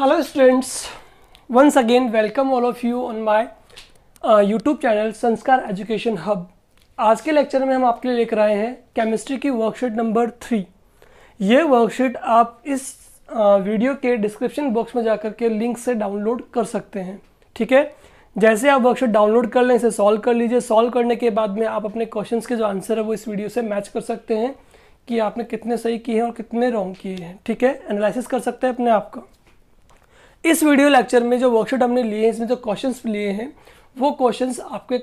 hello students once again welcome all of you on my YouTube channel Sanskar education hub आज के lecture में हम आपके लिए लेकर आए हैं केमिस्ट्री की वर्कशीट नंबर थ्री ये वर्कशीट आप इस वीडियो uh, के डिस्क्रिप्शन बॉक्स में जाकर के लिंक से डाउनलोड कर सकते हैं ठीक है जैसे आप वर्कशीट डाउनलोड कर लें इसे सॉल्व कर लीजिए सॉल्व करने के बाद में आप अपने क्वेश्चन के जो आंसर है वो इस वीडियो से मैच कर सकते हैं कि आपने कितने सही किए हैं और कितने रॉन्ग किए हैं ठीक है एनालिसिस कर सकते हैं अपने आप का इस वीडियो लेक्चर में जो वर्कशीट हमने लिए हैं इसमें जो क्वेश्चंस लिए हैं वो क्वेश्चंस आपके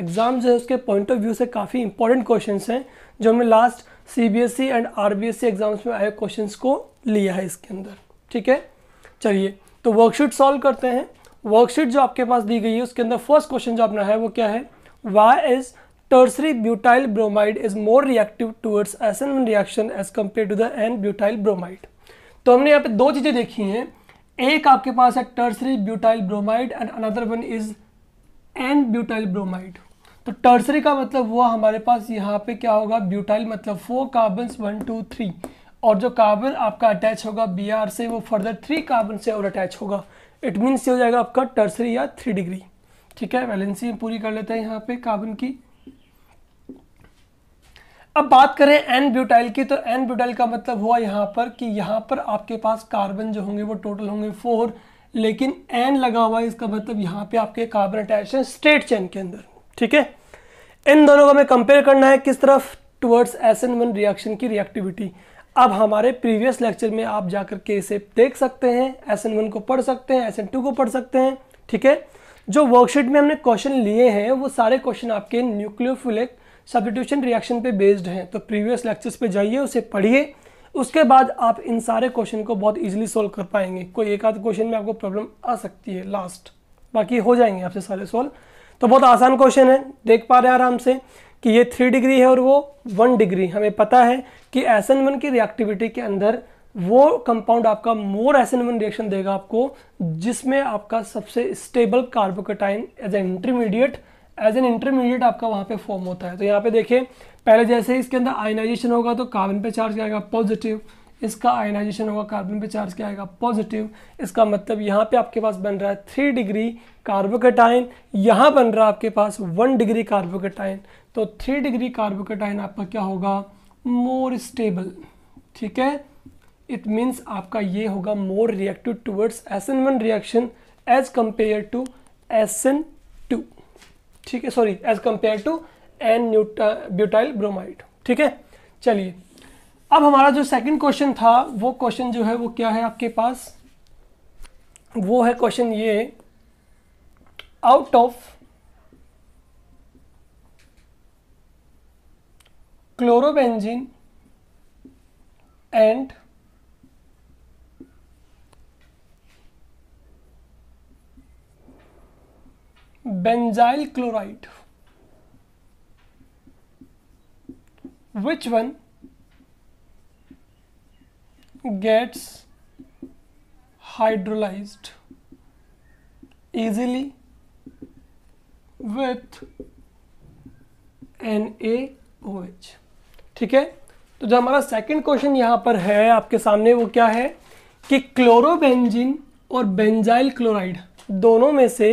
एग्ज़ाम जो है उसके पॉइंट ऑफ व्यू से काफ़ी इंपॉर्टेंट क्वेश्चंस हैं जो हमने last C B S and R B S C exams में आए क्वेश्चन को लिया है इसके अंदर ठीक है चलिए तो वर्कशीट सॉल्व करते हैं वर्कशीट जो आपके पास दी गई है उसके अंदर फर्स्ट क्वेश्चन जो अपना है वो क्या है why is tertiary butyl bromide is more reactive towards S N reaction as compare to the N butyl bromide तो हमने यहाँ पे दो चीज़ें देखी हैं एक आपके पास है tertiary butyl bromide and another one is N butyl bromide तो टर्सरी का मतलब हुआ हमारे पास यहाँ पे क्या होगा ब्यूटाइल मतलब four carbon one two three और जो कार्बन आपका अटैच होगा बी आर से वो फर्दर थ्री कार्बन से और अटैच होगा इट मीन्स ये हो जाएगा आपका टर्सरी या थ्री डिग्री ठीक है वैलेंसी पूरी कर लेते हैं यहाँ पे कार्बन की अब बात करें एन ब्यूटाइल की तो एन ब्यूटाइल का मतलब हुआ यहाँ पर कि यहाँ पर आपके पास कार्बन जो होंगे वो टोटल होंगे फोर लेकिन एन लगा हुआ है इसका मतलब यहाँ पे आपके कार्बन अटैच है स्ट्रेट चेन के अंदर ठीक है इन दोनों को हमें कंपेयर करना है किस तरफ towards S N one reaction की रिएक्टिविटी अब हमारे प्रीवियस लेक्चर में आप जा के इसे देख सकते हैं एस एन वन को पढ़ सकते हैं एस एन टू को पढ़ सकते हैं ठीक है जो वर्कशीट में हमने क्वेश्चन लिए हैं वो सारे क्वेश्चन आपके न्यूक्लियोफिलिक सब्सिट्यूशन रिएक्शन पे बेस्ड हैं तो प्रीवियस लेक्चर्स पे जाइए उसे पढ़िए उसके बाद आप इन सारे क्वेश्चन को बहुत इजीली सॉल्व कर पाएंगे कोई एक आध क्वेश्चन में आपको प्रॉब्लम आ सकती है लास्ट बाकी हो जाएंगे आपसे सारे सॉल्व तो बहुत आसान क्वेश्चन है देख पा रहे हैं आराम से कि ये थ्री डिग्री है और वो वन डिग्री हमें पता है कि एस एन वन की रिएक्टिविटी के अंदर वो कंपाउंड आपका more S N one reaction देगा आपको जिसमें आपका सबसे stable carbocation as a intermediate as an intermediate आपका वहाँ पे फॉर्म होता है तो यहाँ पे देखें पहले जैसे इसके अंदर आयनाइजेशन होगा तो कार्बन पे चार्ज क्या आएगा पॉजिटिव इसका आयनाइजेशन होगा कार्बन पे चार्ज क्या आएगा पॉजिटिव इसका मतलब यहाँ पे आपके पास बन रहा है थ्री डिग्री कार्बोकेटाइन यहाँ बन रहा है आपके पास वन डिग्री कार्बोकेटाइन तो थ्री डिग्री कार्बोकेटाइन आपका क्या होगा मोर स्टेबल ठीक है इट मीन्स आपका ये होगा more reactive towards S N one reaction as compare to S N ठीक है sorry as compare to N butyl bromide ठीक है चलिए अब हमारा जो सेकंड क्वेश्चन था वो क्वेश्चन जो है वो क्या है आपके पास वो है क्वेश्चन ये out of chlorobenzene and benzyl benzyl chloride which one gets hydrolyzed easily with H ठीक है तो जो हमारा सेकेंड क्वेश्चन यहाँ पर है आपके सामने वो क्या है कि क्लोरोबेंजिन और बेंजाइल क्लोराइड दोनों में से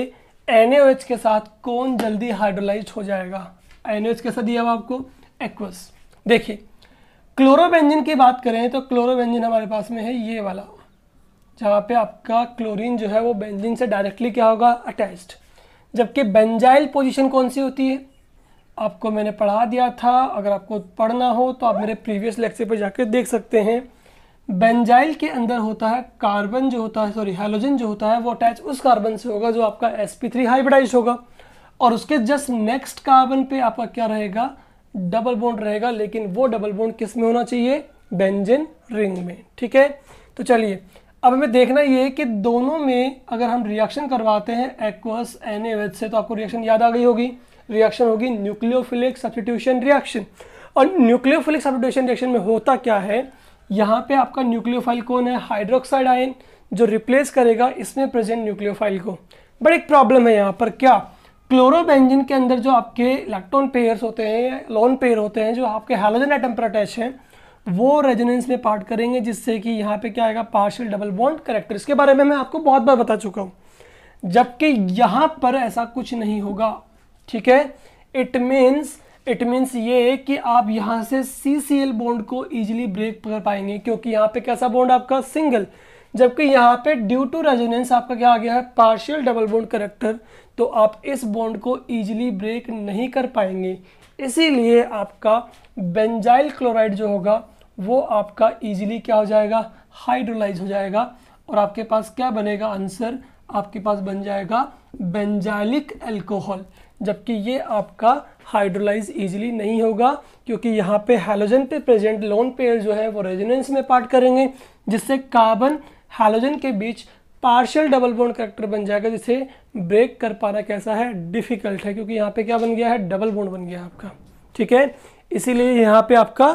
एन के साथ कौन जल्दी हाइड्रोलाइज हो जाएगा एन के साथ दिया हुआ आपको एक्वस देखिए क्लोरोबेंजिन की बात करें तो क्लोरोबेंजिन हमारे पास में है ये वाला जहाँ पे आपका क्लोरीन जो है वो बेंजिन से डायरेक्टली क्या होगा अटैच्ड जबकि बेंजाइल पोजीशन कौन सी होती है आपको मैंने पढ़ा दिया था अगर आपको पढ़ना हो तो आप मेरे प्रीवियस लेक्चर पर जाकर देख सकते हैं बेंजाइल के अंदर होता है कार्बन जो होता है सॉरी हाइलोजन जो होता है वो अटैच उस कार्बन से होगा जो आपका sp3 हाइब्रिडाइज होगा और उसके जस्ट नेक्स्ट कार्बन पे आपका क्या रहेगा डबल बोन्ड रहेगा लेकिन वो डबल बोन्ड किस में होना चाहिए बेंजिन रिंग में ठीक है तो चलिए अब हमें देखना ये कि दोनों में अगर हम रिएक्शन करवाते हैं एक्वस एन से तो आपको रिएक्शन याद आ गई होगी रिएक्शन होगी न्यूक्लियोफिलिक सब्सटीट्यूशन रिएक्शन और न्यूक्लियोफिलिक सब्सटीट्यूशन रिएक्शन में होता क्या है यहाँ पे आपका न्यूक्लियोफाइल कौन है हाइड्रोक्साइड आयन जो रिप्लेस करेगा इसमें प्रेजेंट न्यूक्लियोफाइल को बट एक प्रॉब्लम है यहाँ पर क्या क्लोरोबेंजिन के अंदर जो आपके इलेक्ट्रॉन पेयर्स होते हैं लोन पेयर होते हैं जो आपके हेलोजन एटम पर अटैच हैं वो रेजोनेंस में पार्ट करेंगे जिससे कि यहाँ पे क्या आएगा पार्शियल डबल बॉन्ड करेक्टर इसके बारे में मैं आपको बहुत बार बता चुका हूँ जबकि यहाँ पर ऐसा कुछ नहीं होगा ठीक है इट मीन्स इट मीन्स ये कि आप यहाँ से सी सी एल बॉन्ड को ईजिली ब्रेक कर पाएंगे क्योंकि यहाँ पे कैसा बॉन्ड आपका सिंगल जबकि यहाँ पे ड्यू टू रेजोनेंस आपका क्या आ गया है पार्शियल डबल बॉन्ड करेक्टर तो आप इस बॉन्ड को ईजिली ब्रेक नहीं कर पाएंगे इसीलिए आपका बेंजाइल क्लोराइड जो होगा वो आपका ईजिली क्या हो जाएगा हाइड्रोलाइज हो जाएगा और आपके पास क्या बनेगा आंसर आपके पास बन जाएगा बेंजाइलिक एल्कोहल जबकि ये आपका हाइड्रोलाइज इजीली नहीं होगा क्योंकि यहाँ पे हेलोजन पे प्रेजेंट लोन पेयर जो है वो रेजोनेंस में पार्ट करेंगे जिससे कार्बन हेलोजन के बीच पार्शियल डबल बॉन्ड करेक्टर बन जाएगा जिसे ब्रेक कर पाना कैसा है डिफ़िकल्ट है क्योंकि यहाँ पे क्या बन गया है डबल बॉन्ड बन गया आपका ठीक है इसीलिए यहाँ पे आपका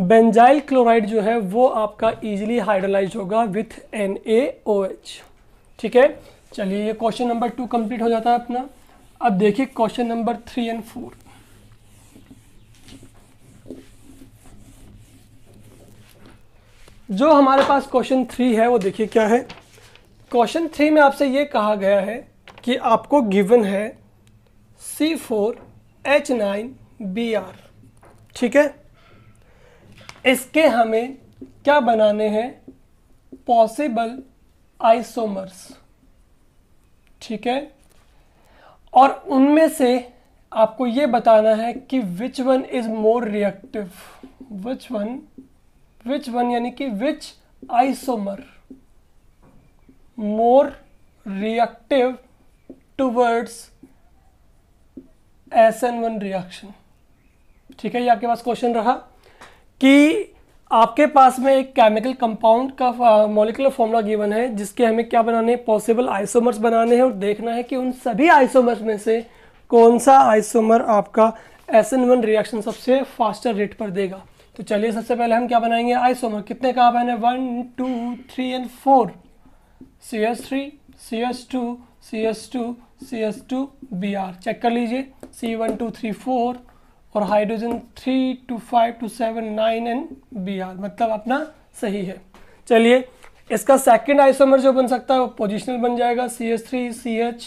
बेंजाइल क्लोराइड जो है वो आपका इजिली हाइड्रोलाइज होगा विथ एन ठीक है चलिए ये क्वेश्चन नंबर टू कंप्लीट हो जाता है अपना अब देखिए question number three and four जो हमारे पास क्वेश्चन थ्री है वो देखिए क्या है क्वेश्चन थ्री में आपसे ये कहा गया है कि आपको गिवन है C four H nine B R ठीक है इसके हमें क्या बनाने हैं पॉसिबल आइसोमर्स ठीक है और उनमें से आपको ये बताना है कि which one is more reactive which one which one यानी कि which isomer more reactive towards S N one reaction ठीक है ये आपके पास क्वेश्चन रहा कि आपके पास में एक केमिकल कंपाउंड का मोलिकुलर फॉर्मूला गिवन है जिसके हमें क्या बनाने हैं पॉसिबल आइसोमर्स बनाने हैं और देखना है कि उन सभी आइसोमर्स में से कौन सा आइसोमर आपका एस एन वन रिएक्शन सबसे फास्टर रेट पर देगा तो चलिए सबसे पहले हम क्या बनाएंगे आइसोमर कितने कहा मैंने one two three and four C S three C S two C S two C S two B R check कर लीजिए C one two three four और hydrogen three two five two seven nine N B R मतलब अपना सही है चलिए इसका second isomer जो बन सकता है वो पोजिशनल बन जाएगा C S three C H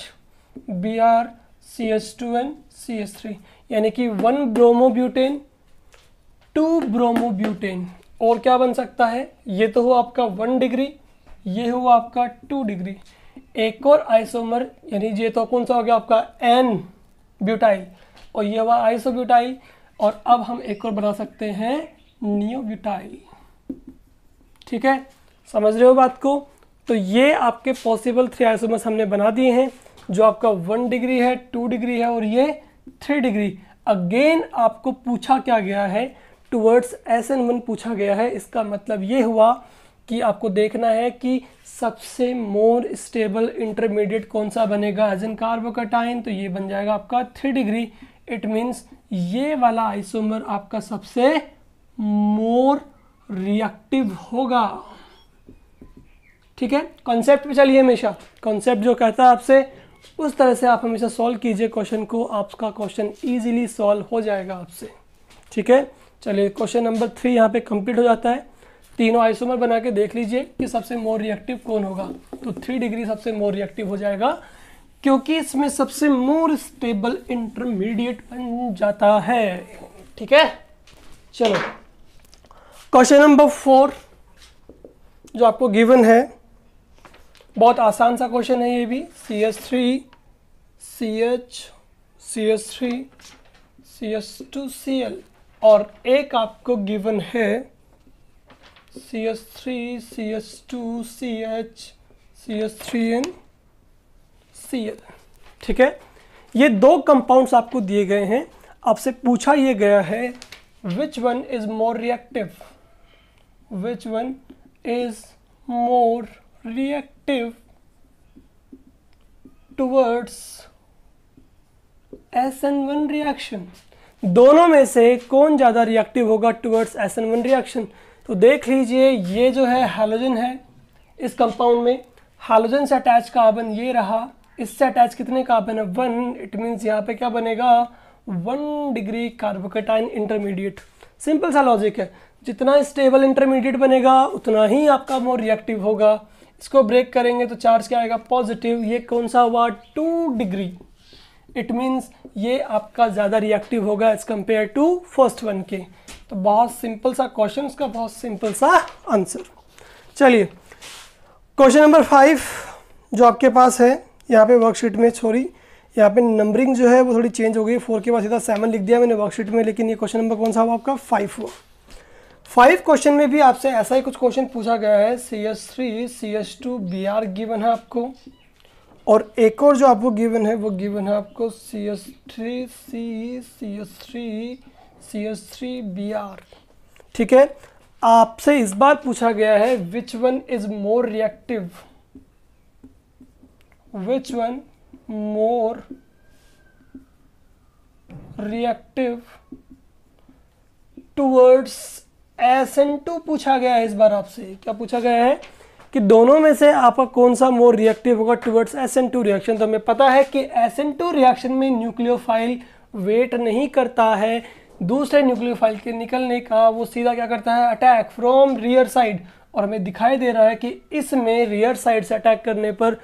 B R C S two N C S three यानी कि वन ब्रोमोब्यूटेन टू ब्रोमोब्यूटेन और क्या बन सकता है ये तो हुआ आपका वन डिग्री ये हुआ आपका टू डिग्री एक और आइसोमर यानी ये तो कौन सा हो गया आपका एन ब्यूटाइल और ये हुआ आइसोब्यूटाइल और अब हम एक और बना सकते हैं नियोब्यूटाइल ठीक है समझ रहे हो बात को तो ये आपके पॉसिबल थ्री आइसोमर्स हमने बना दिए हैं जो आपका वन डिग्री है टू डिग्री है और ये थ्री डिग्री अगेन आपको पूछा क्या गया है टूवर्ड्स एस एन वन पूछा गया है इसका मतलब ये हुआ कि आपको देखना है कि सबसे मोर स्टेबल इंटरमीडिएट कौन सा बनेगा एज एन कार्बोकटाइन तो ये बन जाएगा आपका थ्री डिग्री इट मीन्स ये वाला आइसोमर आपका सबसे मोर रिएक्टिव होगा ठीक है कॉन्सेप्ट पे चलिए हमेशा कॉन्सेप्ट जो कहता है आपसे उस तरह से आप हमेशा सॉल्व कीजिए क्वेश्चन को आपका क्वेश्चन इजीली सॉल्व हो जाएगा आपसे ठीक है चलिए क्वेश्चन नंबर थ्री यहाँ पे कंप्लीट हो जाता है तीनों आइसोमर बना के देख लीजिए कि सबसे मोर रिएक्टिव कौन होगा तो थ्री डिग्री सबसे मोर रिएक्टिव हो जाएगा क्योंकि इसमें सबसे मोर स्टेबल इंटरमीडिएट बन जाता है ठीक है चलो क्वेश्चन नंबर फोर जो आपको गिवन है बहुत आसान सा क्वेश्चन है ये भी C S three C H C S three C S two C L और एक आपको गिवन है C S three C S two C H C S three N C ठीक है ये दो कंपाउंड्स आपको दिए गए हैं आपसे पूछा ये गया है which one is more reactive which one is more reactive towards S N one reaction दोनों में से कौन ज़्यादा रिएक्टिव होगा towards S N one reaction तो देख लीजिए ये जो है हाइलोजन है इस कंपाउंड में हाइलोजन से अटैच कार्बन ये रहा इससे अटैच कितने कार्बन है वन इट मीन्स यहाँ पे क्या बनेगा one degree carbocation intermediate simple सा लॉजिक है जितना स्टेबल इंटरमीडिएट बनेगा उतना ही आपका मोर रिएक्टिव होगा इसको ब्रेक करेंगे तो चार्ज क्या आएगा पॉजिटिव ये कौन सा हुआ टू डिग्री इट मीन्स ये आपका ज़्यादा रिएक्टिव होगा as compare to first one के तो बहुत सिंपल सा क्वेश्चन उसका बहुत सिंपल सा आंसर चलिए क्वेश्चन नंबर फाइव जो आपके पास है यहाँ पे वर्कशीट में सॉरी यहाँ पे नंबरिंग जो है वो थोड़ी चेंज हो गई फोर के बाद सीधा सेवन लिख दिया मैंने वर्कशीट में लेकिन ये क्वेश्चन नंबर कौन सा हुआ आपका फाइव हुआ फाइव क्वेश्चन में भी आपसे ऐसा ही कुछ क्वेश्चन पूछा गया है C S three C S two B R given है आपको और एक और जो आपको गिवन है वो गिवन है आपको C S three C C S three C S three B R ठीक है आपसे इस बार पूछा गया है which one is more reactive which one more reactive towards two पूछा गया है इस बार आपसे क्या पूछा गया है कि दोनों में से आपका कौन सा मोर रिएक्टिव होगा टुवर्ड्स टू रिएक्शन तो हमें पता है कि टू रिएक्शन में न्यूक्लियोफाइल वेट नहीं करता है दूसरे न्यूक्लियोफाइल के निकलने का वो सीधा क्या करता है अटैक फ्रॉम रियर साइड और हमें दिखाई दे रहा है कि इसमें रियर साइड से अटैक करने पर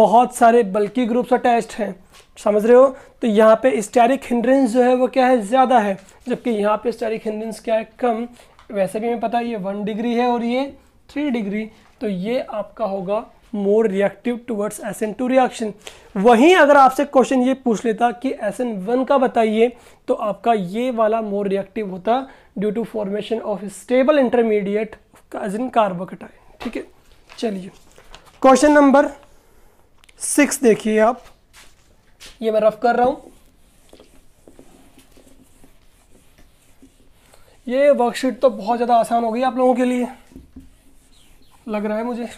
बहुत सारे बल्कि ग्रुप्स अटैच्ड हैं समझ रहे हो तो यहाँ पे स्टैरिक हिंड्रेंस जो है वो क्या है ज़्यादा है जबकि यहाँ पे स्टैरिक हिंड्रेंस क्या है कम वैसे भी हमें पता है ये वन डिग्री है और ये थ्री डिग्री तो ये आपका होगा more reactive towards S N two reaction वहीं अगर आपसे क्वेश्चन ये पूछ लेता कि एस एन वन का बताइए तो आपका ये वाला मोर रिएक्टिव होता due to formation of stable intermediate काजिन कार्बोकेटाइन ठीक है चलिए क्वेश्चन नंबर सिक्स देखिए आप ये मैं रफ कर रहा हूं ये वर्कशीट तो बहुत ज़्यादा आसान हो गई आप लोगों के लिए लग रहा है मुझे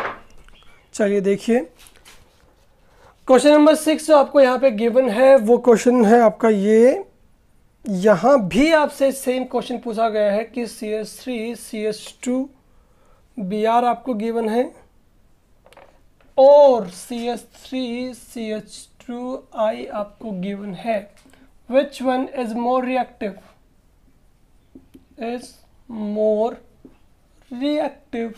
चलिए देखिए क्वेश्चन नंबर सिक्स जो आपको यहाँ पे गिवन है वो क्वेश्चन है आपका ये यहाँ भी आपसे सेम क्वेश्चन पूछा गया है कि C S three C S two B R आपको गिवन है और C S three C H two I आपको गिवन है which one is more reactive is more reactive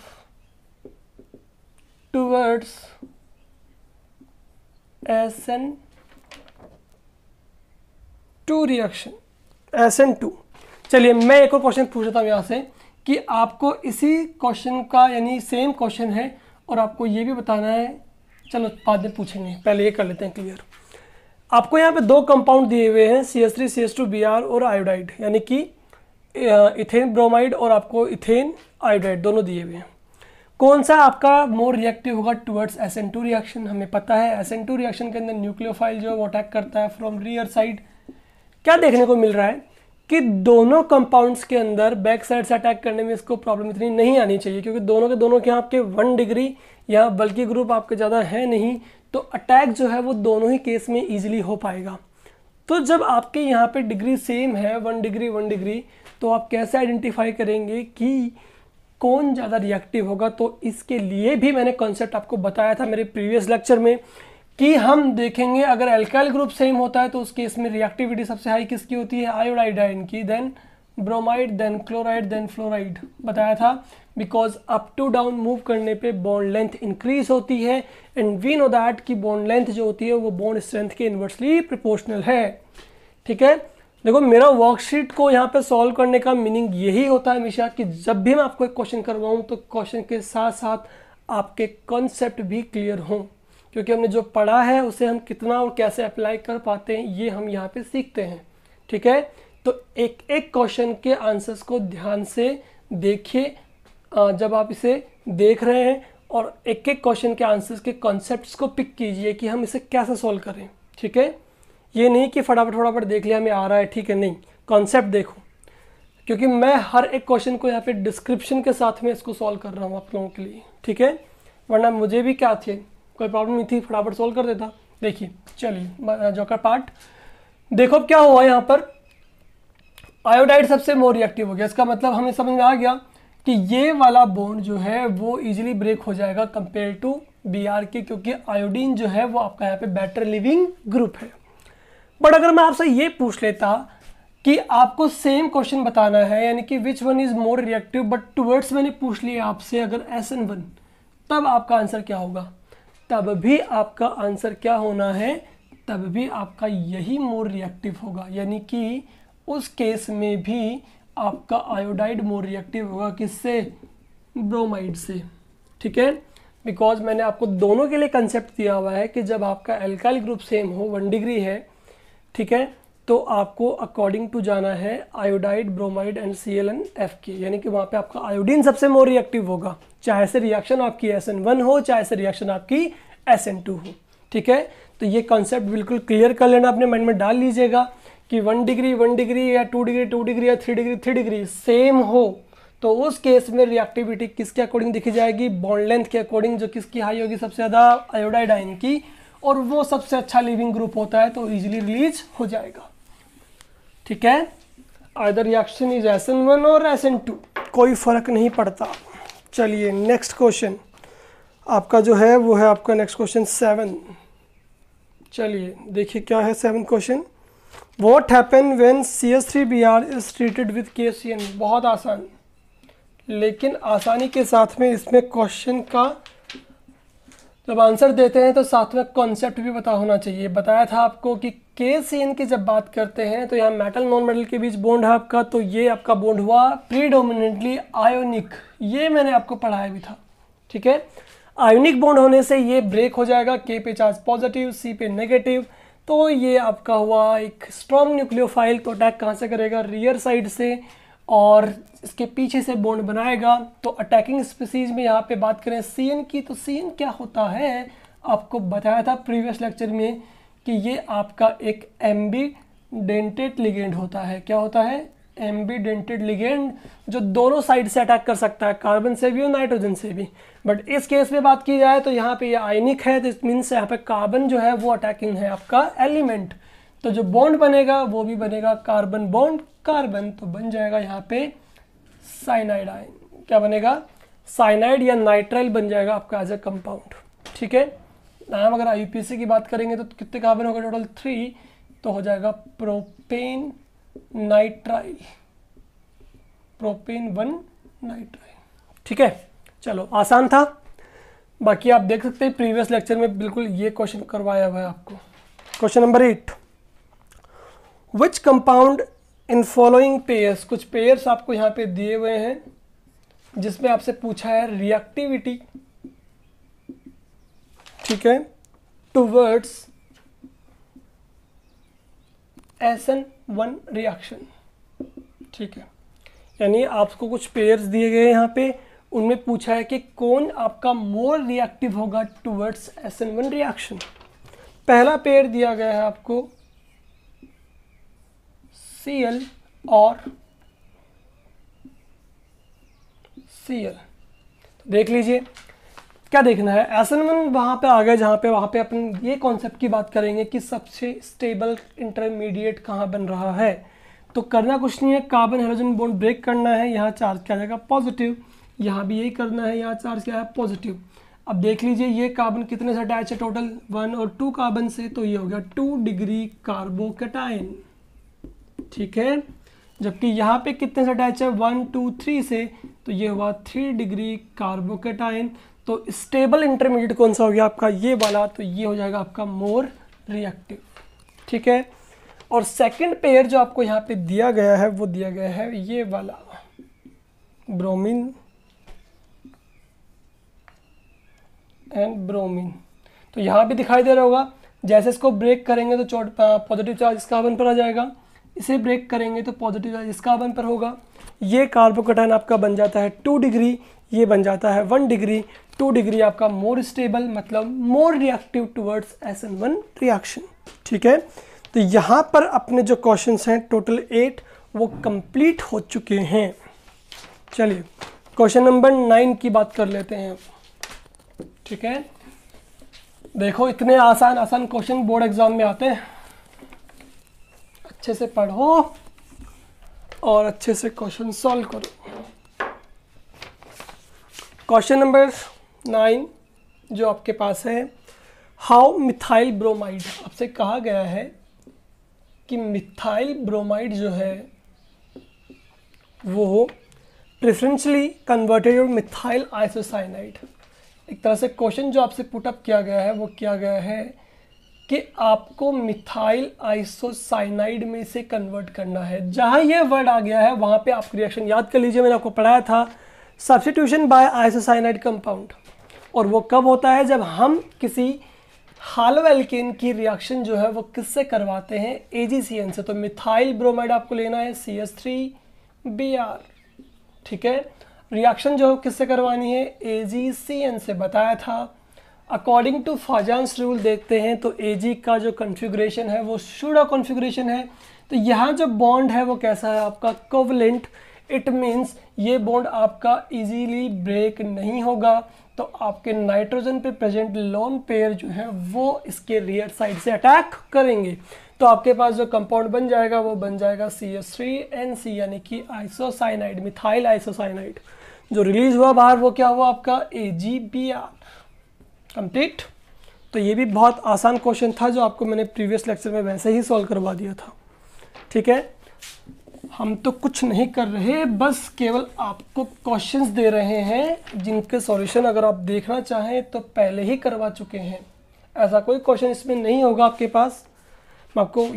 S N two reaction S N two चलिए मैं एक और question पूछ रहा हूँ यहाँ से कि आपको इसी क्वेश्चन का यानी सेम क्वेश्चन है और आपको ये भी बताना है चलो बाद में पूछेंगे पहले ये कर लेते हैं क्लियर आपको यहाँ पे दो कंपाउंड दिए हुए हैं C S three C S two B R और आयोडाइड यानी कि इथेन ब्रोमाइड और आपको इथेन आयोडाइड दोनों दिए हुए हैं कौन सा आपका मोर रिएक्टिव होगा towards S N two reaction हमें पता है एस एन टू रिएक्शन के अंदर न्यूक्लियोफाइल जो है वो अटैक करता है फ्रॉम रियर साइड क्या देखने को मिल रहा है कि दोनों कंपाउंड्स के अंदर बैक साइड से अटैक करने में इसको प्रॉब्लम इतनी नहीं आनी चाहिए क्योंकि दोनों के दोनों के यहाँ आपके वन डिग्री या बल्कि ग्रुप आपके ज़्यादा है नहीं तो अटैक जो है वो दोनों ही केस में ईजिली हो पाएगा तो जब आपके यहाँ पे डिग्री सेम है वन डिग्री वन डिग्री तो आप कैसे आइडेंटिफाई करेंगे कि कौन ज़्यादा रिएक्टिव होगा तो इसके लिए भी मैंने कॉन्सेप्ट आपको बताया था मेरे प्रीवियस लेक्चर में कि हम देखेंगे अगर एल्काइल ग्रुप सेम होता है तो उस केस में रिएक्टिविटी सबसे हाई किसकी होती है आयोडाइडाइन की then bromide then chloride then fluoride बताया था because up to down move करने पे बॉन्ड लेंथ इंक्रीज होती है एंड वी नो दैट कि बॉन्ड लेंथ जो होती है वो बॉन्ड स्ट्रेंथ के इन्वर्सली प्रपोर्शनल है ठीक है देखो मेरा वर्कशीट को यहाँ पे सॉल्व करने का मीनिंग यही होता है हमेशा कि जब भी मैं आपको एक क्वेश्चन करवाऊँ तो क्वेश्चन के साथ साथ आपके कॉन्सेप्ट भी क्लियर हों क्योंकि हमने जो पढ़ा है उसे हम कितना और कैसे अप्लाई कर पाते हैं ये हम यहाँ पे सीखते हैं ठीक है तो एक एक क्वेश्चन के आंसर्स को ध्यान से देखिए जब आप इसे देख रहे हैं और एक एक क्वेश्चन के आंसर्स के कॉन्सेप्ट को पिक कीजिए कि हम इसे कैसे सॉल्व करें ठीक है ये नहीं कि फटाफट फटाफट देख लिया हमें आ रहा है ठीक है नहीं कॉन्सेप्ट देखो क्योंकि मैं हर एक क्वेश्चन को यहाँ पे डिस्क्रिप्शन के साथ में इसको सॉल्व कर रहा हूँ आप लोगों के लिए ठीक है वरना मुझे भी क्या थे कोई प्रॉब्लम नहीं थी फटाफट सोल्व कर देता देखिए चलिए जोकर पार्ट देखो क्या हुआ यहाँ पर आयोडाइड सबसे मोर रिएक्टिव हो गया इसका मतलब हमें समझ में आ गया कि ये वाला बोन जो है वो इजीली ब्रेक हो जाएगा कंपेयर टू बी आर के क्योंकि आयोडीन जो है वो आपका यहाँ पे बेटर लिविंग ग्रुप है बट अगर मैं आपसे ये पूछ लेता कि आपको सेम क्वेश्चन बताना है यानी कि which one is more reactive but towards मैंने पूछ लिया आपसे अगर एस एन वन तब आपका आंसर क्या होगा तब भी आपका आंसर क्या होना है तब भी आपका यही मोर रिएक्टिव होगा यानी कि उस केस में भी आपका आयोडाइड मोर रिएक्टिव होगा किससे ब्रोमाइड से ठीक है बिकॉज मैंने आपको दोनों के लिए कंसेप्ट दिया हुआ है कि जब आपका एल्काइल ग्रुप सेम हो वन डिग्री है ठीक है तो आपको अकॉर्डिंग टू जाना है iodide bromide and C L N F के यानी कि वहाँ पे आपका आयोडीन सबसे मोर रिएक्टिव होगा चाहे से रिएक्शन आपकी एस एन वन हो चाहे से रिएक्शन आपकी एस एन टू हो ठीक है तो ये कॉन्सेप्ट बिल्कुल क्लियर कर लेना अपने माइंड में डाल लीजिएगा कि वन डिग्री वन डिग्री या टू डिग्री टू डिग्री या three degree three degree same हो तो उस केस में रिएक्टिविटी किसके अकॉर्डिंग दिखी जाएगी बॉन्ड लेंथ के अकॉर्डिंग जो किसकी हाई होगी सबसे ज़्यादा आयोडाइड आयन की और वो सबसे अच्छा लिविंग ग्रुप होता है तो ईजिली रिलीज हो जाएगा ठीक है either reaction is S N one और एस एन टू कोई फ़र्क नहीं पड़ता चलिए नेक्स्ट क्वेश्चन आपका जो है वो है आपका नेक्स्ट क्वेश्चन सेवन चलिए देखिए क्या है seven question what happen when C S three B R is treated with K C N बहुत आसान लेकिन आसानी के साथ में इसमें क्वेश्चन का जब आंसर देते हैं तो साथ में कॉन्सेप्ट भी पता होना चाहिए बताया था आपको कि के सी एन की जब बात करते हैं तो यहाँ मेटल नॉन मेटल के बीच बोंड है आपका तो ये आपका बोंड हुआ प्रीडोमिनेटली आयोनिक ये मैंने आपको पढ़ाया भी था ठीक है आयोनिक बोंड होने से ये ब्रेक हो जाएगा के पे चार्ज पॉजिटिव सी पे नेगेटिव तो ये आपका हुआ एक स्ट्रॉन्ग न्यूक्लियोफाइल तो अटैक कहाँ से करेगा रियर साइड से और इसके पीछे से बॉन्ड बनाएगा तो अटैकिंग स्पीसीज में यहाँ पे बात करें सी की तो सी क्या होता है आपको बताया था प्रीवियस लेक्चर में कि ये आपका एक एम्बी डेंटेड लिगेंड होता है क्या होता है एम्बी डेंटेड लिगेंड जो दोनों साइड से अटैक कर सकता है कार्बन से भी और नाइट्रोजन से भी बट इस केस में बात की जाए तो यहाँ पे ये यह आयनिक है तो मीन्स यहाँ पे कार्बन जो है वो अटैकिंग है आपका एलिमेंट तो जो बॉन्ड बनेगा वो भी बनेगा कार्बन बॉन्ड कार्बन तो बन जाएगा यहाँ पे साइनाइड आयन क्या बनेगा साइनाइड या नाइट्राइल बन जाएगा आपका एज ए कंपाउंड ठीक है नाम अगर आई की बात करेंगे तो कितने कार्बन हो गए टोटल थ्री तो हो जाएगा propane nitrile propane one nitrile ठीक है चलो आसान था बाकी आप देख सकते हैं प्रीवियस लेक्चर में बिल्कुल ये क्वेश्चन करवाया हुआ है आपको question number eight which compound in following pairs कुछ पेयर्स आपको यहाँ पे दिए हुए हैं जिसमें आपसे पूछा है रिएक्टिविटी ठीक है towards S N one reaction ठीक है यानी आपको कुछ पेयर्स दिए गए यहाँ पे उनमें पूछा है कि कौन आपका मोर रिएक्टिव होगा towards S N one reaction पहला पेयर दिया गया है आपको Cl और Cl देख लीजिए क्या देखना है एस एन वन वहाँ पर आ गए जहाँ पे वहाँ पे अपन ये कॉन्सेप्ट की बात करेंगे कि सबसे स्टेबल इंटरमीडिएट कहाँ बन रहा है तो करना कुछ नहीं है कार्बन हाइड्रोजन बॉन्ड ब्रेक करना है यहाँ चार्ज क्या जाएगा पॉजिटिव यहाँ भी यही करना है यहाँ चार्ज क्या है पॉजिटिव अब देख लीजिए ये कार्बन कितने से अटैच है टोटल वन और टू कार्बन से तो ये हो गया टू डिग्री कार्बोकेटाइन ठीक है जबकि यहाँ पे कितने से अटैच है वन टू थ्री से तो ये हुआ थ्री डिग्री कार्बोकेटाइन तो स्टेबल इंटरमीडिएट कौन सा हो गया आपका ये वाला तो ये हो जाएगा आपका मोर रिएक्टिव ठीक है और सेकंड पेयर जो आपको यहाँ पे दिया गया है वो दिया गया है ये वाला ब्रोमीन एंड ब्रोमीन तो यहाँ भी दिखाई दे रहा होगा जैसे इसको ब्रेक करेंगे तो पॉजिटिव चार्ज इसका पर आ जाएगा इसे ब्रेक करेंगे तो पॉजिटिव चार्ज इसका बन पर होगा ये कार्बोकटाइन आपका बन जाता है टू डिग्री ये बन जाता है वन डिग्री टू डिग्री आपका मोर स्टेबल मतलब more reactive towards S N one reaction ठीक है तो यहाँ पर अपने जो क्वेश्चन हैं टोटल एट वो कंप्लीट हो चुके हैं चलिए क्वेश्चन नंबर नाइन की बात कर लेते हैं ठीक है देखो इतने आसान आसान क्वेश्चन बोर्ड एग्जाम में आते हैं अच्छे से पढ़ो और अच्छे से क्वेश्चन सॉल्व करो क्वेश्चन नंबर नाइन जो आपके पास है हाउ मिथाइल ब्रोमाइड आपसे कहा गया है कि मिथाइल ब्रोमाइड जो है वो प्रेफरेंशली कन्वर्टेड और मिथाइल आइसोसाइनाइड एक तरह से क्वेश्चन जो आपसे पुटअप किया गया है वो किया गया है कि आपको मिथाइल आइसोसाइनाइड में से कन्वर्ट करना है जहाँ ये वर्ड आ गया है वहाँ पे आप रिएक्शन याद कर लीजिए मैंने आपको पढ़ाया था सब्सिट्यूशन बाय आइसोसाइनाइड कंपाउंड और वो कब होता है जब हम किसी हालो एल्केन की रिएक्शन जो है वो किससे करवाते हैं ए से तो मिथाइल ब्रोमाइड आपको लेना है C S three B R ठीक है रिएक्शन जो है किससे करवानी है ए से बताया था अकॉर्डिंग टू फाजांस रूल देखते हैं तो ए का जो कॉन्फ़िगरेशन है वो शूडा कॉन्फ़िगरेशन है तो यहाँ जो बॉन्ड है वो कैसा है आपका कोवलेंट इट मीन्स ये बॉन्ड आपका इजीली ब्रेक नहीं होगा तो आपके नाइट्रोजन पे प्रेजेंट लोन पेयर जो है वो इसके रियर साइड से अटैक करेंगे तो आपके पास जो कंपाउंड बन जाएगा वो बन जाएगा C S three N C यानी कि आइसोसाइनाइड मिथाइल आइसोसाइनाइड जो रिलीज हुआ बाहर वो क्या हुआ आपका A G B R complete तो ये भी बहुत आसान क्वेश्चन था जो आपको मैंने प्रीवियस लेक्चर में वैसे ही सॉल्व करवा दिया था ठीक है हम तो कुछ नहीं कर रहे बस केवल आपको क्वेश्चंस दे रहे हैं जिनके सॉल्यूशन अगर आप देखना चाहें तो पहले ही करवा चुके हैं ऐसा कोई क्वेश्चन इसमें नहीं होगा आपके पास मैं आपको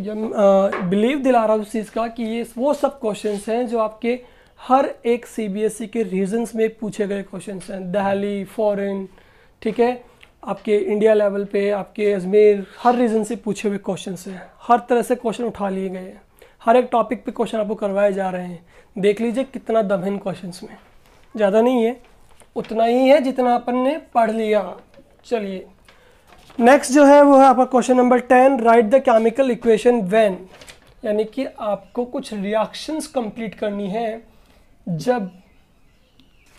बिलीव दिला रहा हूँ उस चीज़ का कि ये वो सब क्वेश्चंस हैं जो आपके हर एक सी e के रीजन्स में पूछे गए क्वेश्चन हैं दहली फॉरन ठीक है आपके इंडिया लेवल पे आपके अजमेर हर रीजन से पूछे हुए क्वेश्चन हैं हर तरह से क्वेश्चन उठा लिए गए हैं हर एक टॉपिक पे क्वेश्चन आपको करवाए जा रहे हैं देख लीजिए कितना दम है इन क्वेश्चन में ज़्यादा नहीं है उतना ही है जितना अपन ने पढ़ लिया चलिए नेक्स्ट जो है वो है आपका question number ten write the chemical equation when यानी कि आपको कुछ रिएक्शंस कंप्लीट करनी है जब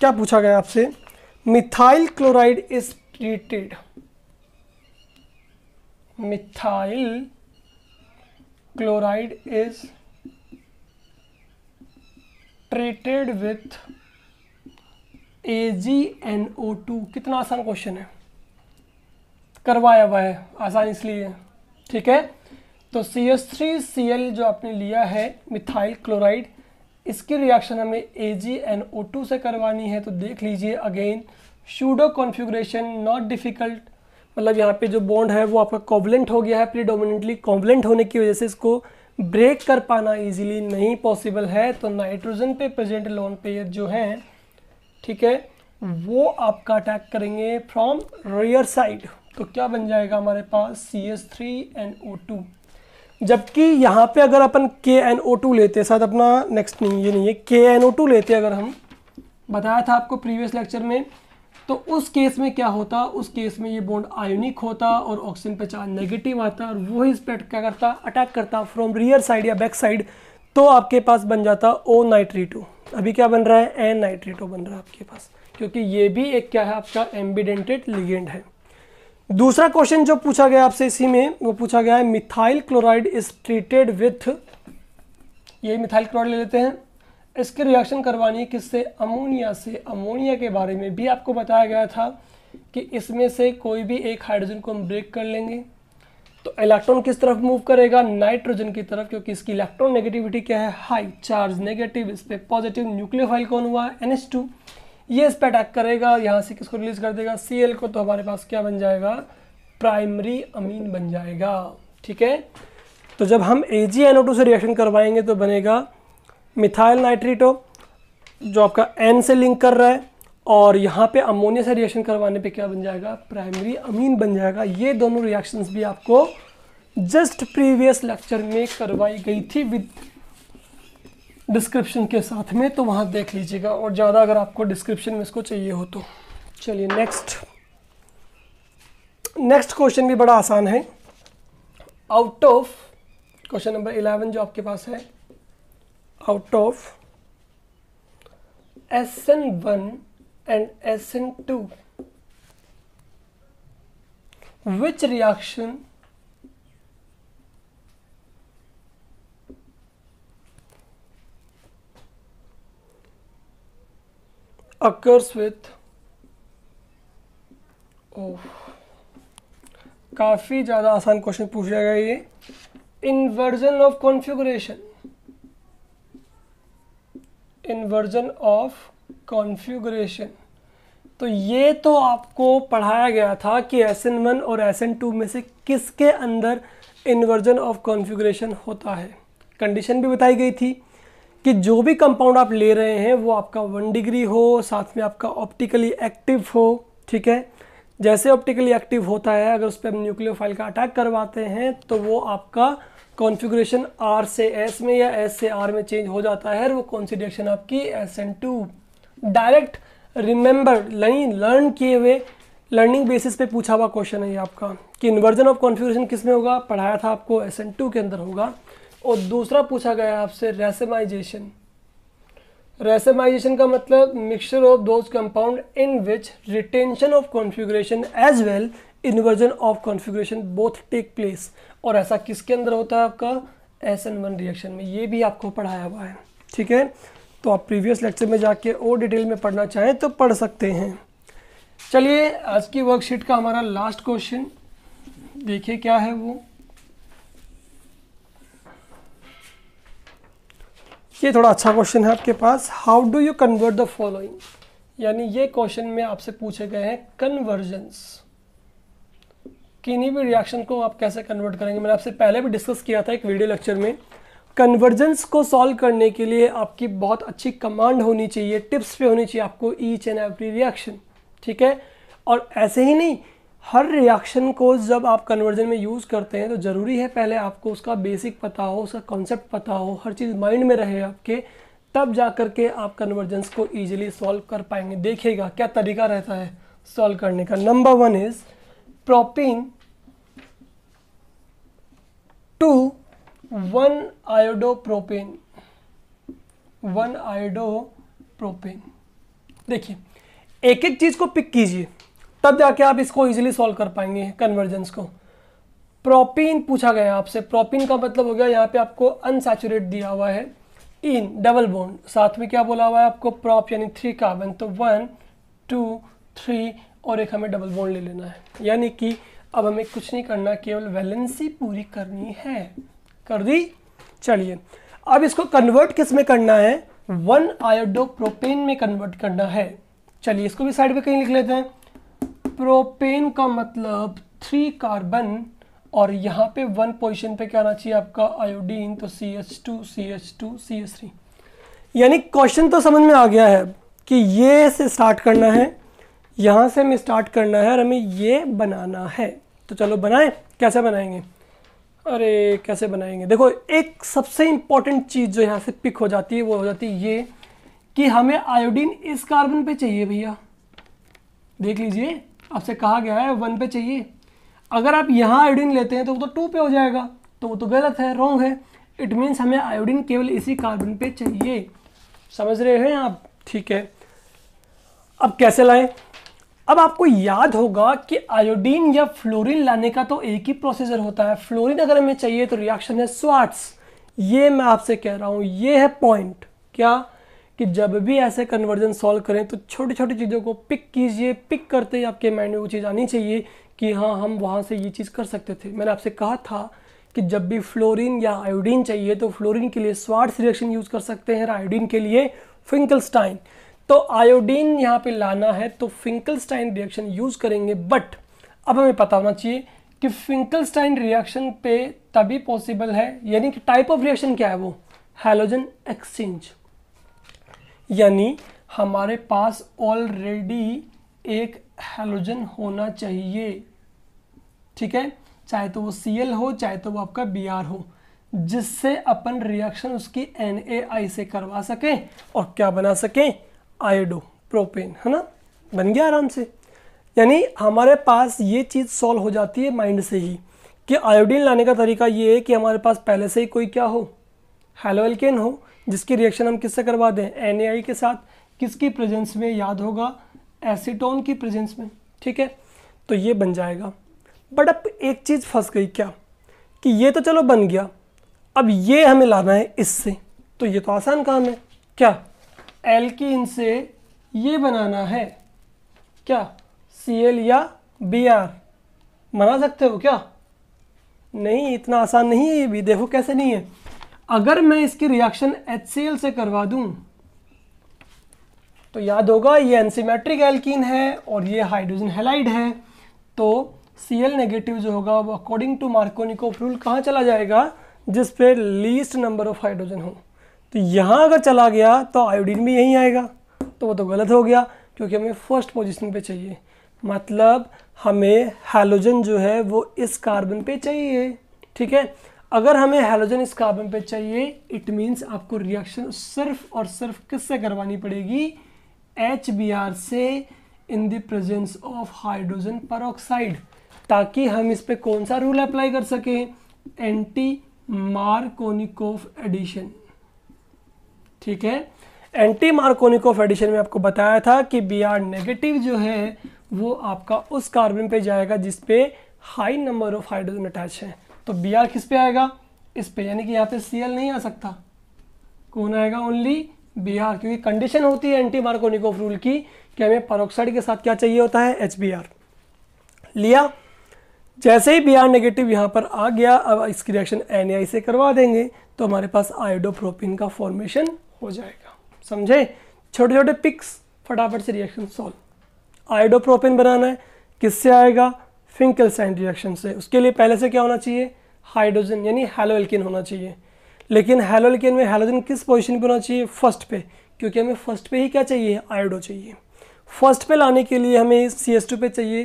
क्या पूछा गया आपसे methyl chloride is treated methyl chloride is treated with AgNO2 कितना आसान क्वेश्चन है करवाया हुआ है आसान इसलिए ठीक है तो CH3Cl जो आपने लिया है मिथाइल क्लोराइड इसकी रिएक्शन हमें AgNO2 से करवानी है तो देख लीजिए again pseudo configuration not difficult मतलब यहाँ पे जो बॉन्ड है वो आपका कॉवलेंट हो गया है प्रीडोमिनेंटली कॉवलेंट होने की वजह से इसको ब्रेक कर पाना इजीली नहीं पॉसिबल है तो नाइट्रोजन पे प्रेजेंट लोन पेयर जो हैं ठीक है वो आपका अटैक करेंगे फ्रॉम रेयर साइड तो क्या बन जाएगा हमारे पास C S three N O two जबकि यहाँ पे अगर अपन के एन ओ टू लेते साथ अपना नेक्स्ट नहीं ये नहीं है के एन ओ टू लेते अगर हम बताया था आपको प्रीवियस लेक्चर में तो उस केस में क्या होता उस केस में ये बॉन्ड आयोनिक होता और ऑक्सीजन पे चार्ज नेगेटिव आता और वो इस पर क्या करता अटैक करता फ्रॉम रियर साइड या बैक साइड तो आपके पास बन जाता ओ नाइट्रीटो अभी क्या बन रहा है एन नाइट्रीटो बन रहा है आपके पास क्योंकि ये भी एक क्या है आपका एम्बिडेंटेड लिगेंड है दूसरा क्वेश्चन जो पूछा गया आपसे इसी में वो पूछा गया है methyl chloride is treated with ये मिथाइल क्लोराइड ले लेते हैं इसकी रिएक्शन करवानी है किससे अमोनिया से अमोनिया के बारे में भी आपको बताया गया था कि इसमें से कोई भी एक हाइड्रोजन को हम ब्रेक कर लेंगे तो इलेक्ट्रॉन किस तरफ मूव करेगा नाइट्रोजन की तरफ क्योंकि इसकी इलेक्ट्रॉन नेगेटिविटी क्या है हाई चार्ज नेगेटिव इस पर पॉजिटिव न्यूक्लियोफाइल कौन हुआ है एन ये इस पर अटैक करेगा यहाँ से किसको रिलीज कर देगा सी को तो हमारे पास क्या बन जाएगा प्राइमरी अमीन बन जाएगा ठीक है तो जब हम ए जी से रिएक्शन करवाएंगे तो बनेगा मिथाइल नाइट्रेट हो जो आपका एन से लिंक कर रहा है और यहाँ पे अमोनिया से रिएक्शन करवाने पे क्या बन जाएगा प्राइमरी अमीन बन जाएगा ये दोनों रिएक्शंस भी आपको जस्ट प्रीवियस लेक्चर में करवाई गई थी विद डिस्क्रिप्शन के साथ में तो वहाँ देख लीजिएगा और ज़्यादा अगर आपको डिस्क्रिप्शन में इसको चाहिए हो तो चलिए नेक्स्ट नेक्स्ट क्वेश्चन भी बड़ा आसान है out of question number eleven जो आपके पास है out of SN1 and SN2 which reaction occurs with oh, काफ़ी ज़्यादा आसान क्वेश्चन पूछ जाएगा ये inversion of configuration inversion of configuration तो ये तो आपको पढ़ाया गया था कि एस एन वन और एस एन टू में से किसके अंदर इन्वर्जन ऑफ कॉन्फ्यूग्रेशन होता है कंडीशन भी बताई गई थी कि जो भी कंपाउंड आप ले रहे हैं वो आपका वन डिग्री हो साथ में आपका ऑप्टिकली एक्टिव हो ठीक है जैसे ऑप्टिकली एक्टिव होता है अगर उस पर हम न्यूक्लियोफाइल का अटैक करवाते हैं तो वो आपका कॉन्फ़िगरेशन आर से एस में या एस से आर में चेंज हो जाता है वो कौन सी डायरेक्शन आपकी S N two direct remember learn किए हुए लर्निंग बेसिस पे पूछा हुआ क्वेश्चन है ये आपका कि इन्वर्जन ऑफ कॉन्फ़िगरेशन किस में होगा पढ़ाया था आपको एस एन टू के अंदर होगा और दूसरा पूछा गया है आपसे रेसमाइजेशन रेसमाइजेशन का मतलब mixture of those compound in which retention of configuration as well inversion of configuration both take place और ऐसा किसके अंदर होता है आपका एस एन वन रिएक्शन में ये भी आपको पढ़ाया हुआ है ठीक है तो आप प्रीवियस लेक्चर में जाके और डिटेल में पढ़ना चाहें तो पढ़ सकते हैं चलिए आज की वर्कशीट का हमारा लास्ट क्वेश्चन देखिए क्या है वो ये थोड़ा अच्छा क्वेश्चन है आपके पास how do you convert the following यानी ये क्वेश्चन में आपसे पूछे गए हैं कन्वर्जेंस किन्हीं भी रिएक्शन को आप कैसे कन्वर्ट करेंगे मैंने आपसे पहले भी डिस्कस किया था एक वीडियो लेक्चर में कन्वर्जेंस को सॉल्व करने के लिए आपकी बहुत अच्छी कमांड होनी चाहिए टिप्स पे होनी चाहिए आपको ईच एंड एवरी रिएक्शन ठीक है और ऐसे ही नहीं हर रिएक्शन को जब आप कन्वर्जन में यूज़ करते हैं तो ज़रूरी है पहले आपको उसका बेसिक पता हो उसका कॉन्सेप्ट पता हो हर चीज़ माइंड में रहे आपके तब जा कर के आप कन्वर्जेंस को ईजिली सॉल्व कर पाएंगे देखिएगा क्या तरीका रहता है सॉल्व करने का number one is two one iodo propane one iodo propane देखिए एक एक चीज को पिक कीजिए तब जाके आप इसको इजीली सॉल्व कर पाएंगे कन्वर्जेंस को प्रोपीन पूछा गया आपसे प्रोपीन का मतलब हो गया यहाँ पे आपको अनसेचुरेट दिया हुआ है इन डबल बॉन्ड साथ में क्या बोला हुआ है आपको प्रॉप यानी थ्री कार्बन तो वन टू थ्री और एक हमें डबल बॉन्ड ले लेना है यानी कि अब हमें कुछ नहीं करना केवल वैलेंसी पूरी करनी है कर दी चलिए अब इसको कन्वर्ट किस में करना है वन आयोडो प्रोपेन में कन्वर्ट करना है चलिए इसको भी साइड पे कहीं लिख लेते हैं प्रोपेन का मतलब थ्री कार्बन और यहाँ पे वन पोजीशन पे क्या आना चाहिए आपका आयोडीन तो C H two C H two C H three यानी क्वेश्चन तो समझ में आ गया है कि ये से स्टार्ट करना है यहाँ से हमें स्टार्ट करना है और हमें ये बनाना है तो चलो बनाएं कैसे बनाएंगे अरे कैसे बनाएंगे देखो एक सबसे इम्पॉर्टेंट चीज़ जो यहाँ से पिक हो जाती है वो हो जाती है ये कि हमें आयोडीन इस कार्बन पे चाहिए भैया देख लीजिए आपसे कहा गया है वन पे चाहिए अगर आप यहाँ आयोडीन लेते हैं तो वो तो टू पे हो जाएगा तो वो तो गलत है रॉन्ग है इट मीन्स हमें आयोडीन केवल इसी कार्बन पर चाहिए समझ रहे हैं आप ठीक है अब कैसे लाएँ अब आपको याद होगा कि आयोडीन या फ्लोरीन लाने का तो एक ही प्रोसीजर होता है फ्लोरीन अगर हमें चाहिए तो रिएक्शन है स्वाट्स ये मैं आपसे कह रहा हूँ ये है पॉइंट क्या कि जब भी ऐसे कन्वर्जन सॉल्व करें तो छोटी छोटी चीज़ों को पिक कीजिए पिक करते ही आपके माइंड में वो चीज़ आनी चाहिए कि हाँ हम वहाँ से ये चीज़ कर सकते थे मैंने आपसे कहा था कि जब भी फ्लोरीन या आयोडीन चाहिए तो फ्लोरीन के लिए स्वाट्स रिएक्शन यूज़ कर सकते हैं आयोडीन के लिए फिंकलस्टाइन तो आयोडीन यहाँ पे लाना है तो फिंकलस्टाइन रिएक्शन यूज़ करेंगे बट अब हमें पता होना चाहिए कि फिंकलस्टाइन रिएक्शन पे तभी पॉसिबल है यानी कि टाइप ऑफ रिएक्शन क्या है वो हेलोजन एक्सचेंज यानी हमारे पास ऑलरेडी एक हेलोजन होना चाहिए ठीक है चाहे तो वो सी हो चाहे तो वो आपका बी हो जिससे अपन रिएक्शन उसकी एन से करवा सकें और क्या बना सकें आयोडो प्रोपेन है ना बन गया आराम से यानी हमारे पास ये चीज़ सॉल्व हो जाती है माइंड से ही कि आयोडीन लाने का तरीका ये है कि हमारे पास पहले से ही कोई क्या हो हेलो हो जिसकी रिएक्शन हम किससे करवा दें एन के साथ किसकी प्रेजेंस में याद होगा एसीटोन की प्रेजेंस में ठीक है तो ये बन जाएगा बट अब एक चीज़ फंस गई क्या कि ये तो चलो बन गया अब ये हमें लाना है इससे तो ये तो आसान काम है क्या एल्किन से ये बनाना है क्या सी एल या बी आर बना सकते हो क्या नहीं इतना आसान नहीं है ये भी देखो कैसे नहीं है अगर मैं इसकी रिएक्शन एच सी एल से करवा दूं तो याद होगा ये एनसीमेट्रिक एल्किन है और ये हाइड्रोजन हेलाइड है तो सी एल नेगेटिव जो होगा वो अकॉर्डिंग टू मार्कोनिको रूल कहाँ चला जाएगा जिस पे लीस्ट नंबर ऑफ हाइड्रोजन हो तो यहाँ अगर चला गया तो आयोडीन भी यहीं आएगा तो वो तो गलत हो गया क्योंकि हमें फर्स्ट पोजीशन पे चाहिए मतलब हमें हेलोजन जो है वो इस कार्बन पे चाहिए ठीक है अगर हमें हेलोजन इस कार्बन पे चाहिए इट मीन्स आपको रिएक्शन सिर्फ और सिर्फ किससे करवानी पड़ेगी एच से in the presence of hydrogen पर ताकि हम इस पर कौन सा रूल अप्लाई कर सकें एंटी मार्कोनिकोफ एडिशन ठीक है एंटी मार्कोनिकोफ एडिशन में आपको बताया था कि बी आर नेगेटिव जो है वो आपका उस कार्बन पे जाएगा जिसपे high number of hydrogen attach है तो बी आर किस पे आएगा इस पे यानी कि यहाँ पे सी एल नहीं आ सकता कौन आएगा ओनली बी आर क्योंकि कंडीशन होती है एंटी मार्कोनिकोफ रूल की कि हमें परोक्साइड के साथ क्या चाहिए होता है एच बी आर लिया जैसे ही बी आर नेगेटिव यहाँ पर आ गया अब इसकी रिएक्शन एन से करवा देंगे तो हमारे पास आयोडोप्रोपिन का फॉर्मेशन हो जाएगा समझे छोटे छोटे पिक्स फटाफट से रिएक्शन सॉल्व आइडोप्रोपिन बनाना है किससे आएगा फिंकलस्टाइन रिएक्शन से उसके लिए पहले से क्या होना चाहिए हाइड्रोजन यानी हेलो एल्किन होना चाहिए लेकिन हेलो एल्किन में हेलोजन किस पोजीशन पे होना चाहिए फर्स्ट पे क्योंकि हमें फर्स्ट पे ही क्या चाहिए आयोडो चाहिए फर्स्ट पे लाने के लिए हमें सी एस टू पे चाहिए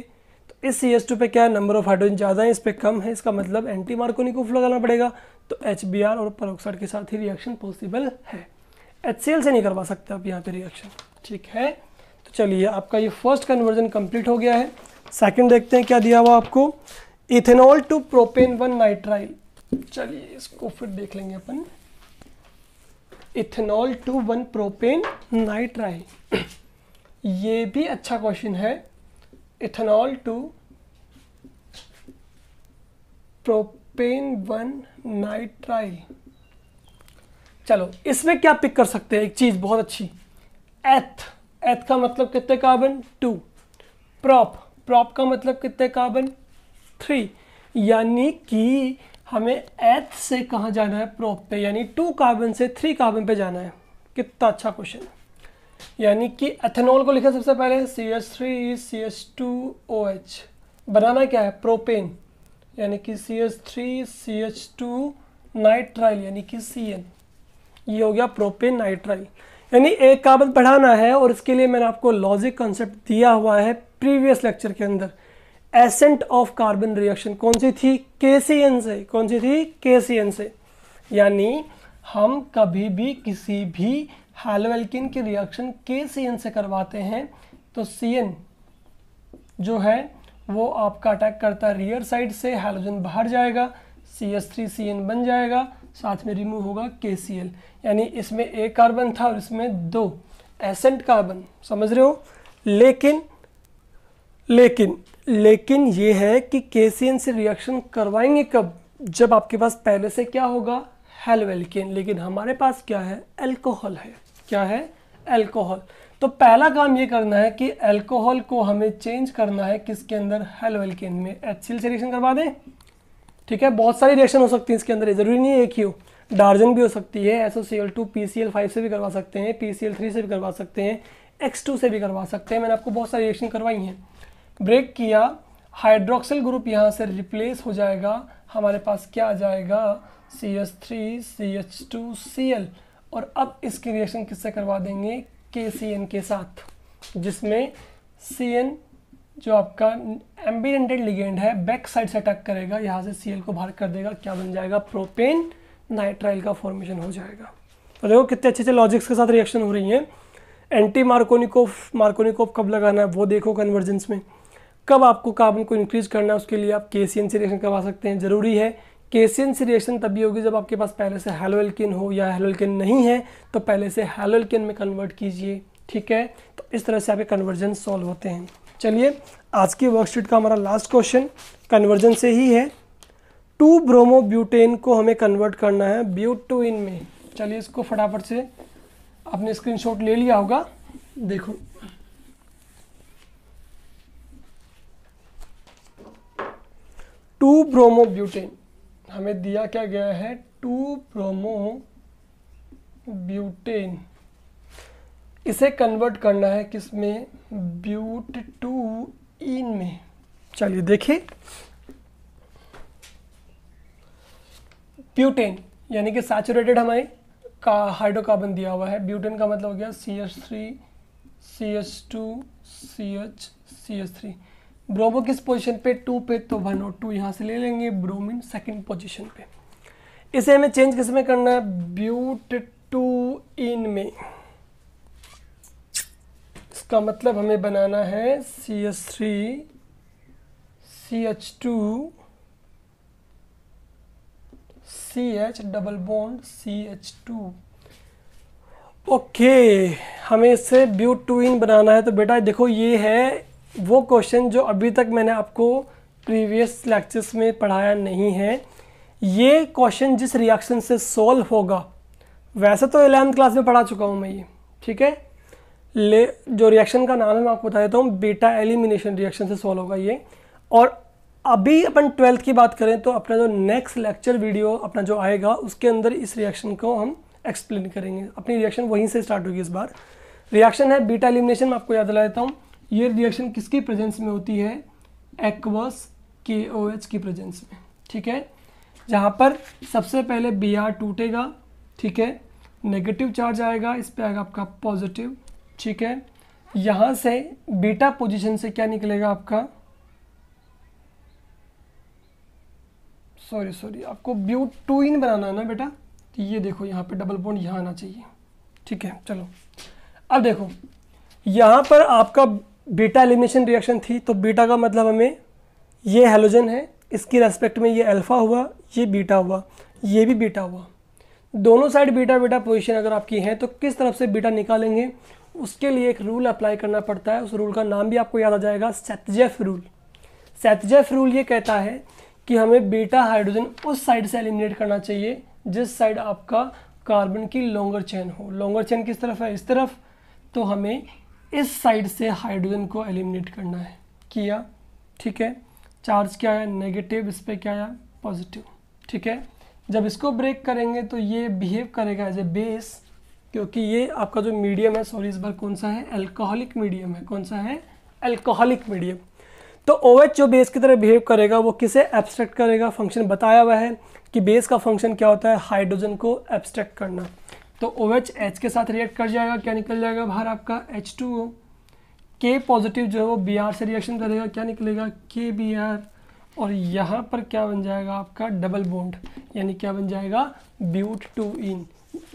तो इस सी एस टू पे क्या है नंबर ऑफ हाइड्रोजन ज़्यादा है इस पर कम है इसका मतलब एंटी मार्कोनी को पड़ेगा तो एच बी आर और परोक्साइड के साथ ही रिएक्शन पॉसिबल है एच से नहीं करवा सकते आप यहाँ पे रिएक्शन ठीक है तो चलिए आपका ये फर्स्ट कन्वर्जन कंप्लीट हो गया है सेकंड देखते हैं क्या दिया हुआ आपको ethanol to propane one nitrile चलिए इसको फिर देख लेंगे अपन ethanol to one propane nitrile ये भी अच्छा क्वेश्चन है ethanol to propane one nitrile चलो इसमें क्या पिक कर सकते हैं एक चीज़ बहुत अच्छी एथ एथ का मतलब कितने कार्बन टू प्रॉप प्रॉप का मतलब कितने कार्बन थ्री यानी कि हमें एथ से कहाँ जाना है प्रॉप पे यानी टू कार्बन से थ्री कार्बन पे जाना है कितना अच्छा क्वेश्चन यानी कि एथेनॉल को लिखा सबसे पहले C S three C H two O H बनाना क्या है प्रोपेन यानी कि C S three C H two nitrile यानी कि सी एन ये हो गया प्रोपेन नाइट्राइल यानी एक काबल पढ़ाना है और इसके लिए मैंने आपको लॉजिक कॉन्सेप्ट दिया हुआ है प्रीवियस लेक्चर के अंदर एसेंट ऑफ कार्बन रिएक्शन कौन सी थी के से कौन सी थी के से यानी हम कभी भी किसी भी हेलोवेल्किन की रिएक्शन के से करवाते हैं तो सी जो है वो आपका अटैक करता है रियर साइड से हेलोजन बाहर जाएगा C S three C N बन जाएगा साथ में रिमूव होगा के यानी इसमें एक कार्बन था और इसमें दो एसेंट कार्बन समझ रहे हो लेकिन लेकिन लेकिन ये है कि के से रिएक्शन करवाएंगे कब जब आपके पास पहले से क्या होगा हेलवेल्किन लेकिन हमारे पास क्या है एल्कोहल है क्या है एल्कोहल तो पहला काम ये करना है कि एल्कोहल को हमें चेंज करना है किसके अंदर हेलोएल्केन में एच से रिएक्शन करवा दें ठीक है बहुत सारी रिएक्शन हो सकती है इसके अंदर जरूरी नहीं है एक ही हो डार्जन भी हो सकती है S O C L two P C L five से भी करवा सकते हैं पी सी एल थ्री से भी करवा सकते हैं एक्स टू से भी करवा सकते हैं मैंने आपको बहुत सारी रिएक्शन करवाई हैं ब्रेक किया हाइड्रोक्सिल ग्रुप यहाँ से रिप्लेस हो जाएगा हमारे पास क्या आ जाएगा C H three C H two C L और अब इसकी रिएक्शन किससे करवा देंगे के सी एन के साथ जिसमें सी एन जो आपका एम्बीडेंटेड लिगेंड है बैक साइड से अटैक करेगा यहाँ से सी को बाहर कर देगा क्या बन जाएगा प्रोपेन नाइट्राइल का फॉर्मेशन हो जाएगा तो देखो कितने अच्छे अच्छे लॉजिक्स के साथ रिएक्शन हो रही हैं एंटी मार्कोनिकोफ मार्कोनिकोफ कब लगाना है वो देखो कन्वर्जेंस में कब आपको कार्बन को इंक्रीज करना है उसके लिए आप के सी एन सी रिएक्शन करवा सकते हैं ज़रूरी है के सी एन सी रिएक्शन तभी होगी जब आपके पास पहले से हेलोल्किन हो या हेलोल्किन नहीं है तो पहले से हेलोल्किन में कन्वर्ट कीजिए ठीक है तो इस तरह से आपके कन्वर्जन सॉल्व होते हैं चलिए आज की वर्कशीट का हमारा लास्ट क्वेश्चन कन्वर्जन से ही है टू ब्रोमो ब्यूटेन को हमें कन्वर्ट करना है ब्यूटोइन में चलिए इसको फटाफट से आपने स्क्रीनशॉट ले लिया होगा देखो टू ब्रोमो ब्यूटेन हमें दिया क्या गया है टू ब्रोमो ब्यूटेन इसे कन्वर्ट करना है किस में ब्यूट टू इन में चलिए देखिए ब्यूटेन यानी कि सैचुरेटेड हमें का हाइड्रोकार्बन दिया हुआ है ब्यूटेन का मतलब हो गया C S three C S two C H C S three bromo किस पोजीशन पे टू पे तो वन और टू यहाँ से ले लेंगे ब्रोमिन सेकंड पोजीशन पे इसे हमें चेंज किस में करना है ब्यूट टू इन में इसका मतलब हमें बनाना है C H three C H two C H double bond C H two okay हमें इसे ब्यू टू इन बनाना है तो बेटा देखो ये है वो क्वेश्चन जो अभी तक मैंने आपको प्रीवियस लेक्चर्स में पढ़ाया नहीं है ये क्वेश्चन जिस रिएक्शन से सॉल्व होगा वैसे तो एलेवंथ क्लास में पढ़ा चुका हूँ मैं ये ठीक है ले जो रिएक्शन का नाम है मैं आपको बता देता हूँ बीटा एलिमिनेशन रिएक्शन से सॉल्व होगा ये और अभी अपन ट्वेल्थ की बात करें तो अपना जो नेक्स्ट लेक्चर वीडियो अपना जो आएगा उसके अंदर इस रिएक्शन को हम एक्सप्लेन करेंगे अपनी रिएक्शन वहीं से स्टार्ट होगी इस बार रिएक्शन है बीटा एलिमिनेशन मैं आपको याद दिला देता हूँ ये रिएक्शन किसकी प्रेजेंस में होती है एक्वस के ओ एच की प्रेजेंस में ठीक है जहाँ पर सबसे पहले बी आर टूटेगा ठीक है नेगेटिव चार्ज आएगा इस पर आएगा आपका पॉजिटिव ठीक है यहां से बीटा पोजीशन से क्या निकलेगा आपका सॉरी सॉरी आपको ब्यू टू इन बनाना है ना बेटा तो ये देखो यहां पे डबल बॉन्ड यहां आना चाहिए ठीक है चलो अब देखो यहां पर आपका बीटा एलिमिनेशन रिएक्शन थी तो बीटा का मतलब हमें ये हेलोजन है इसकी रेस्पेक्ट में ये अल्फ़ा हुआ ये बीटा हुआ ये भी बीटा हुआ दोनों साइड बीटा बीटा पोजीशन अगर आपकी है तो किस तरफ से बीटा निकालेंगे उसके लिए एक रूल अप्लाई करना पड़ता है उस रूल का नाम भी आपको याद आ जाएगा सेतजेफ रूल सेतजेफ रूल ये कहता है कि हमें बीटा हाइड्रोजन उस साइड से एलिमिनेट करना चाहिए जिस साइड आपका कार्बन की लॉन्गर चेन हो लॉन्गर चेन किस तरफ है इस तरफ तो हमें इस साइड से हाइड्रोजन को एलिमिनेट करना है किया ठीक है चार्ज क्या है नेगेटिव इस पर क्या है पॉजिटिव ठीक है जब इसको ब्रेक करेंगे तो ये बिहेव करेगा एज ए बेस क्योंकि ये आपका जो मीडियम है सॉरी इस बार कौन सा है एल्कोहलिक मीडियम है कौन सा है एल्कोहलिक मीडियम तो ओ OH जो बेस की तरह बिहेव करेगा वो किसे एब्स्ट्रैक्ट करेगा फंक्शन बताया हुआ है कि बेस का फंक्शन क्या होता है हाइड्रोजन को एब्स्ट्रैक्ट करना तो ओ OH एच के साथ रिएक्ट कर जाएगा क्या निकल जाएगा बाहर आपका एच टू के पॉजिटिव जो है वो बी आर से रिएक्शन करेगा क्या निकलेगा के बी आर और यहाँ पर क्या बन जाएगा आपका डबल बोंड यानी क्या बन जाएगा ब्यूट टू इन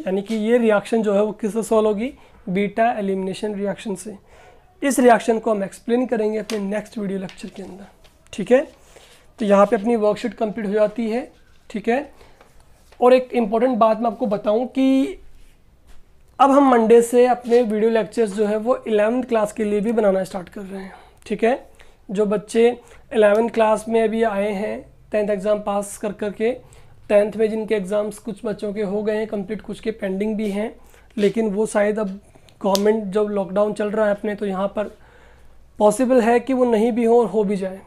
यानी कि ये रिएक्शन जो है वो किससे सॉल्व होगी बीटा एलिमिनेशन रिएक्शन से इस रिएक्शन को हम एक्सप्लेन करेंगे अपने नेक्स्ट वीडियो लेक्चर के अंदर ठीक है तो यहाँ पे अपनी वर्कशीट कंप्लीट हो जाती है ठीक है और एक इम्पॉर्टेंट बात मैं आपको बताऊँ कि अब हम मंडे से अपने वीडियो लेक्चर्स जो है वो इलेवंथ क्लास के लिए भी बनाना स्टार्ट कर रहे हैं ठीक है जो बच्चे एलेवंथ क्लास में अभी आए हैं टेंथ एग्ज़ाम पास कर कर के टेंथ में जिनके एग्ज़ाम्स कुछ बच्चों के हो गए हैं कंप्लीट कुछ के पेंडिंग भी हैं लेकिन वो शायद अब गवर्नमेंट जब लॉकडाउन चल रहा है अपने तो यहाँ पर पॉसिबल है कि वो नहीं भी हो और हो भी जाए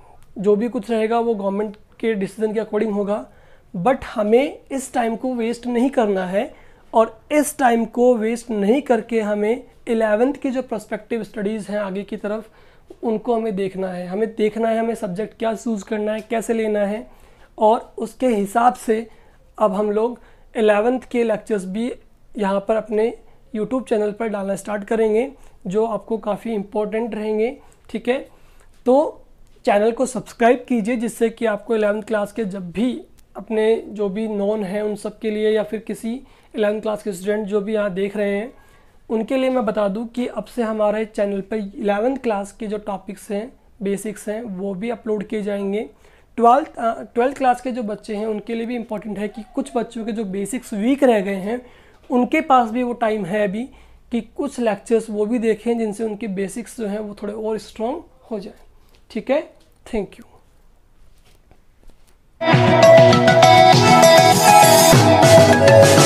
जो भी कुछ रहेगा वो गवर्नमेंट के डिसीजन के अकॉर्डिंग होगा बट हमें इस टाइम को वेस्ट नहीं करना है और इस टाइम को वेस्ट नहीं करके हमें एलेवेंथ की जो प्रस्पेक्टिव स्टडीज़ हैं आगे की तरफ उनको हमें देखना है हमें देखना है हमें सब्जेक्ट क्या चूज़ करना है कैसे लेना है और उसके हिसाब से अब हम लोग एलेवेंथ के लेक्चर्स भी यहाँ पर अपने यूट्यूब चैनल पर डालना स्टार्ट करेंगे जो आपको काफ़ी इम्पोर्टेंट रहेंगे ठीक है तो चैनल को सब्सक्राइब कीजिए जिससे कि आपको एलेवंथ क्लास के जब भी अपने जो भी नॉन हैं उन सब के लिए या फिर किसी एलेवंथ क्लास के स्टूडेंट जो भी यहाँ देख रहे हैं उनके लिए मैं बता दूँ कि अब से हमारे चैनल पर एलेवेंथ क्लास के जो टॉपिक्स हैं बेसिक्स हैं वो भी अपलोड किए जाएंगे ट्वेल्थ ट्वेल्थ क्लास के जो बच्चे हैं उनके लिए भी इम्पोर्टेंट है कि कुछ बच्चों के जो बेसिक्स वीक रह गए हैं उनके पास भी वो टाइम है अभी कि कुछ लेक्चर्स वो भी देखें जिनसे उनके बेसिक्स जो हैं वो थोड़े और स्ट्रॉन्ग हो जाए ठीक है थैंक यू